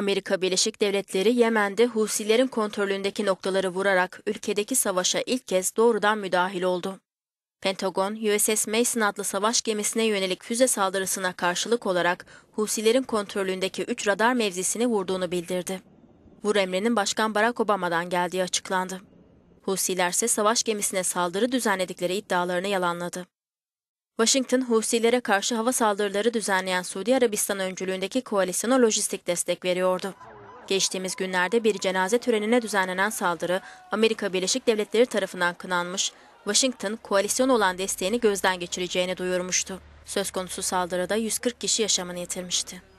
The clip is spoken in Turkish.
Amerika Birleşik Devletleri Yemen'de Husilerin kontrolündeki noktaları vurarak ülkedeki savaşa ilk kez doğrudan müdahil oldu. Pentagon, USS Mason adlı savaş gemisine yönelik füze saldırısına karşılık olarak Husilerin kontrolündeki 3 radar mevzisini vurduğunu bildirdi. Vur emrinin Başkan Barack Obama'dan geldiği açıklandı. Husiler ise savaş gemisine saldırı düzenledikleri iddialarını yalanladı. Washington, Husilere karşı hava saldırıları düzenleyen Suudi Arabistan öncülüğündeki koalisyona lojistik destek veriyordu. Geçtiğimiz günlerde bir cenaze törenine düzenlenen saldırı Amerika Birleşik Devletleri tarafından kınanmış, Washington koalisyon olan desteğini gözden geçireceğini duyurmuştu. Söz konusu saldırıda 140 kişi yaşamını yitirmişti.